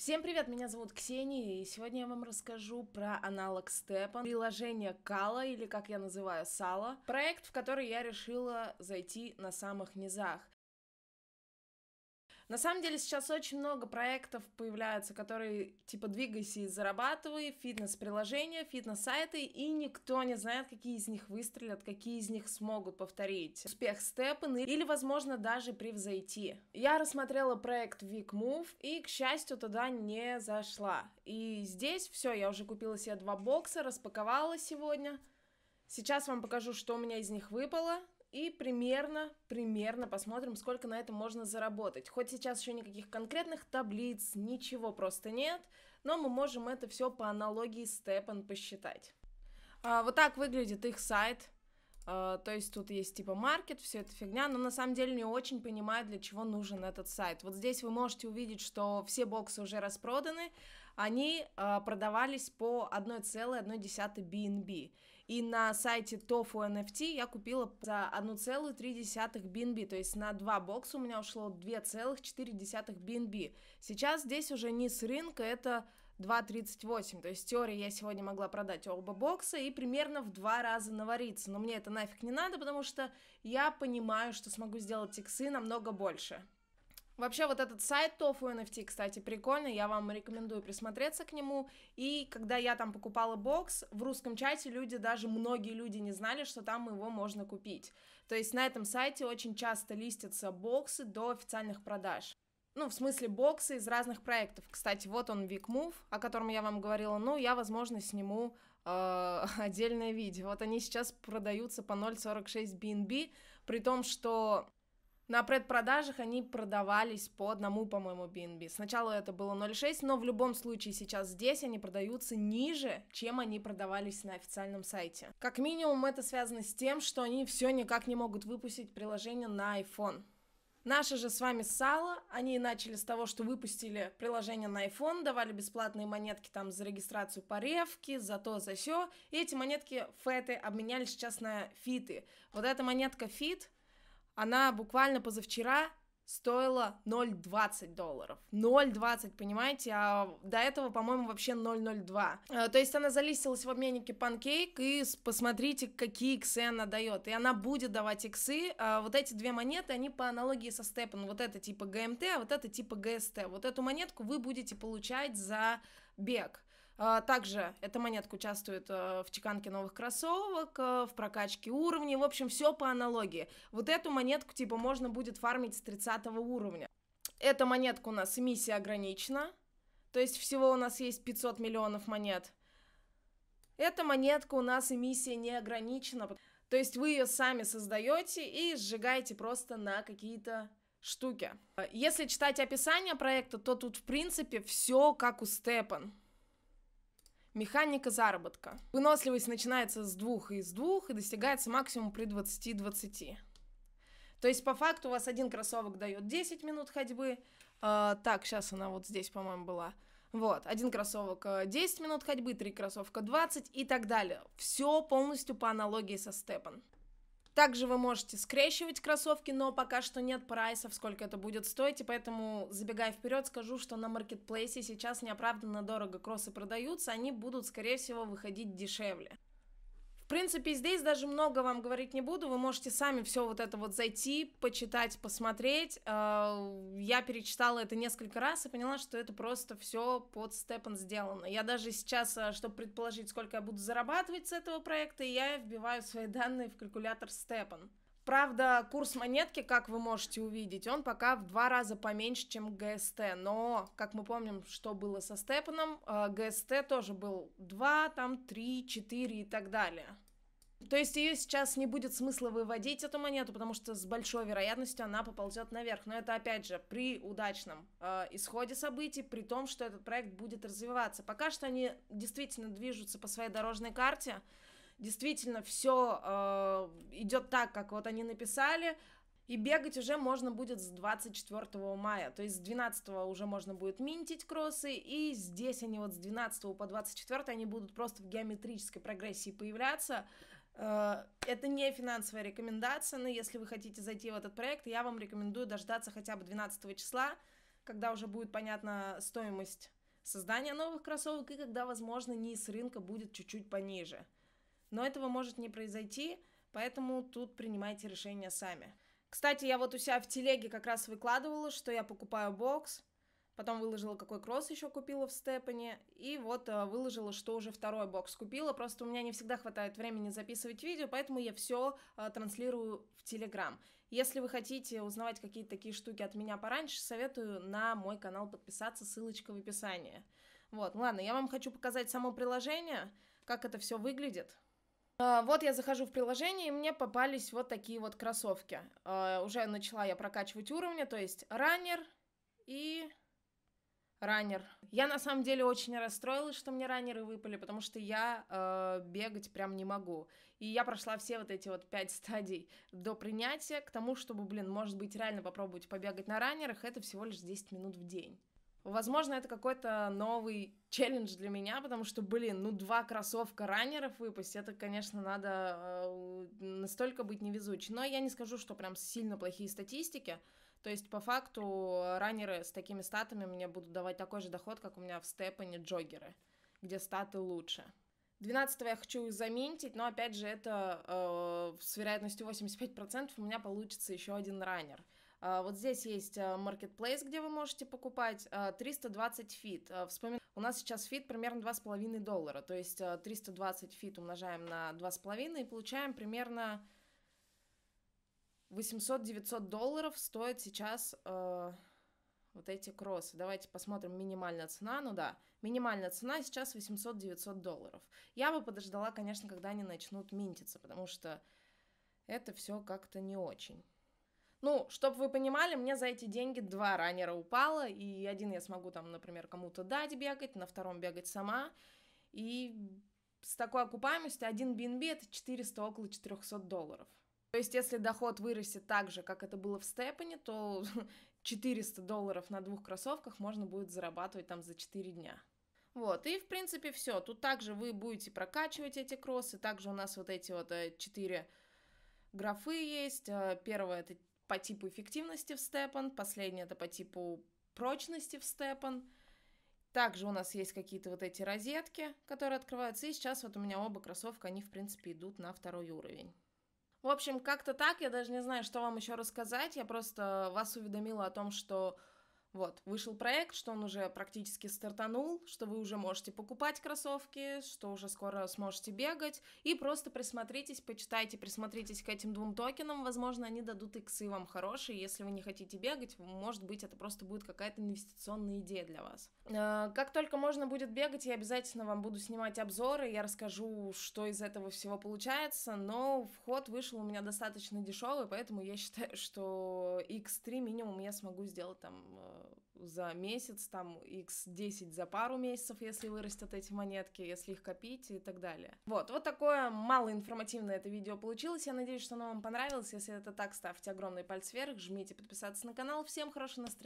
Всем привет, меня зовут Ксения, и сегодня я вам расскажу про аналог Степан, приложение Кала, или как я называю Сала, проект, в который я решила зайти на самых низах. На самом деле сейчас очень много проектов появляются, которые типа двигайся и зарабатывай, фитнес-приложения, фитнес-сайты, и никто не знает, какие из них выстрелят, какие из них смогут повторить успех Степан или, возможно, даже превзойти. Я рассмотрела проект Week Move и, к счастью, туда не зашла. И здесь все, я уже купила себе два бокса, распаковала сегодня. Сейчас вам покажу, что у меня из них выпало, и примерно, примерно посмотрим, сколько на этом можно заработать. Хоть сейчас еще никаких конкретных таблиц, ничего просто нет, но мы можем это все по аналогии с степан посчитать. А, вот так выглядит их сайт. А, то есть тут есть типа маркет, все это фигня, но на самом деле не очень понимаю, для чего нужен этот сайт. Вот здесь вы можете увидеть, что все боксы уже распроданы, они э, продавались по 1,1 BNB. И на сайте Tofu NFT я купила за 1,3 BNB, то есть на два бокса у меня ушло 2,4 BNB. Сейчас здесь уже не с рынка, это 2.38. То есть в теории я сегодня могла продать оба бокса и примерно в два раза навариться. Но мне это нафиг не надо, потому что я понимаю, что смогу сделать иксы намного больше. Вообще вот этот сайт Tofu NFT, кстати, прикольный, я вам рекомендую присмотреться к нему. И когда я там покупала бокс, в русском чате люди, даже многие люди не знали, что там его можно купить. То есть на этом сайте очень часто листятся боксы до официальных продаж. Ну, в смысле, боксы из разных проектов. Кстати, вот он Big о котором я вам говорила. Ну, я, возможно, сниму э, отдельное видео. Вот они сейчас продаются по 0.46 BNB, при том, что на предпродажах они продавались по одному, по-моему, BNB. Сначала это было 0,6, но в любом случае сейчас здесь они продаются ниже, чем они продавались на официальном сайте. Как минимум это связано с тем, что они все никак не могут выпустить приложение на iPhone. Наши же с вами сало, они начали с того, что выпустили приложение на iPhone, давали бесплатные монетки там за регистрацию по ревке, за то, за все. И эти монетки феты обменяли сейчас на фиты. Вот эта монетка фит, она буквально позавчера стоила 0,20 долларов. 0,20, понимаете? А до этого, по-моему, вообще 0,02. А, то есть она залистилась в обменнике панкейк и посмотрите, какие иксы она дает. И она будет давать иксы. А вот эти две монеты, они по аналогии со Степан. Вот это типа ГМТ, эм а вот это типа ГСТ. Вот эту монетку вы будете получать за бег. А, также эта монетка участвует э, в чеканке новых кроссовок, э, в прокачке уровней, в общем, все по аналогии. Вот эту монетку, типа, можно будет фармить с 30 уровня. Эта монетка у нас миссия ограничена, то есть всего у нас есть 500 миллионов монет. Эта монетка у нас эмиссия не ограничена, то есть вы ее сами создаете и сжигаете просто на какие-то штуки. Э, если читать описание проекта, то тут в принципе все как у Степан. Механика заработка. Выносливость начинается с двух и с двух и достигается максимум при 20-20. То есть, по факту, у вас один кроссовок дает 10 минут ходьбы. Э, так, сейчас она вот здесь, по-моему, была. Вот, один кроссовок 10 э, минут ходьбы, три кроссовка 20 и так далее. Все полностью по аналогии со степом. Также вы можете скрещивать кроссовки, но пока что нет прайсов, сколько это будет стоить, и поэтому, забегая вперед, скажу, что на маркетплейсе сейчас неоправданно дорого кроссы продаются, они будут, скорее всего, выходить дешевле принципе, здесь даже много вам говорить не буду. Вы можете сами все вот это вот зайти, почитать, посмотреть. Э, я перечитала это несколько раз и поняла, что это просто все под степен сделано. Я даже сейчас, э, чтобы предположить, сколько я буду зарабатывать с этого проекта, я вбиваю свои данные в калькулятор степен. Правда, курс монетки, как вы можете увидеть, он пока в два раза поменьше, чем ГСТ. Но, как мы помним, что было со Степаном, э, ГСТ тоже был 2, там 3, 4 и так далее. То есть ее сейчас не будет смысла выводить, эту монету, потому что с большой вероятностью она поползет наверх. Но это, опять же, при удачном э, исходе событий, при том, что этот проект будет развиваться. Пока что они действительно движутся по своей дорожной карте, действительно все э, а, идет так, как вот они написали, и бегать уже можно будет с 24 мая. То есть с 12 уже можно будет минтить кроссы. И здесь они вот с 12 по 24 они будут просто в геометрической прогрессии появляться. А, это не финансовая рекомендация, но если вы хотите зайти в этот проект, я вам рекомендую дождаться хотя бы 12 числа, когда уже будет понятна стоимость создания новых кроссовок и когда, возможно, низ рынка будет чуть-чуть пониже. Но этого может не произойти, поэтому тут принимайте решения сами. Кстати, я вот у себя в телеге как раз выкладывала, что я покупаю бокс, потом выложила, какой кросс еще купила в Степане, и вот э, выложила, что уже второй бокс купила, просто у меня не всегда хватает времени записывать видео, поэтому я все э, транслирую в Телеграм. Если вы хотите узнавать какие-то такие штуки от меня пораньше, советую на мой канал подписаться, ссылочка в описании. Вот, ну ладно, я вам хочу показать само приложение, как это все выглядит. А, вот я захожу в приложение, и мне попались вот такие вот кроссовки. А, уже начала я прокачивать уровни, то есть раннер и раннер. Я на самом деле очень расстроилась, что мне раннеры выпали, потому что я э, бегать прям не могу. И я прошла все вот эти вот пять стадий до принятия к тому, чтобы, блин, может быть, реально попробовать побегать на раннерах, это всего лишь 10 минут в день. Возможно, это какой-то новый челлендж для меня, потому что, блин, ну два кроссовка раннеров выпасть, это, конечно, надо э, настолько быть невезучим. Но я не скажу, что прям сильно плохие статистики. То есть, по факту, раннеры с такими статами мне будут давать такой же доход, как у меня в степане джогеры, где статы лучше. 12 я хочу заметить, но опять же это э, с вероятностью 85% у меня получится еще один раннер. А, вот здесь есть а, marketplace, где вы можете покупать 320 а, фит. Вспоминаю, у нас сейчас фит примерно 2,5 доллара, то есть 320 фит умножаем на 2,5 и получаем примерно 800-900 долларов стоит сейчас вот эти кроссы. Давайте посмотрим минимальная цена. Ну да, минимальная цена сейчас 800-900 долларов. Я бы подождала, конечно, когда они начнут минтиться, потому что это все как-то не очень. Ну, чтобы вы понимали, мне за эти деньги два раннера упало, и один я смогу там, например, кому-то дать бегать, на втором бегать сама, и с такой окупаемостью один BNB это 400, около 400 долларов. То есть, если доход вырастет так же, как это было в Степане, то 400 долларов на двух кроссовках можно будет зарабатывать там за 4 дня. Вот, и в принципе все. Тут также вы будете прокачивать эти кроссы, также у нас вот эти вот 4 э, графы есть. Э, первое это по типу эффективности в степан, последнее это по типу прочности в степан. Также у нас есть какие-то вот эти розетки, которые открываются. И сейчас вот у меня оба кроссовка, они, в принципе, идут на второй уровень. В общем, как-то так, я даже не знаю, что вам еще рассказать. Я просто вас уведомила о том, что вот, вышел проект, что он уже практически стартанул, что вы уже можете покупать кроссовки, что уже скоро сможете бегать, и просто присмотритесь, почитайте, присмотритесь к этим двум токенам, возможно, они дадут иксы вам хорошие, если вы не хотите бегать, может быть, это просто будет какая-то инвестиционная идея для вас. А, как только можно будет бегать, я обязательно вам буду снимать обзоры, я расскажу, что из этого всего получается, но вход вышел у меня достаточно дешевый, поэтому я считаю, что x3 минимум я смогу сделать там э, за месяц, там, x10 за пару месяцев, если вырастут эти монетки, если их копить и так далее. Вот, вот такое малоинформативное это видео получилось. Я надеюсь, что оно вам понравилось. Если это так, ставьте огромный палец вверх, жмите подписаться на канал. Всем хорошего настроения.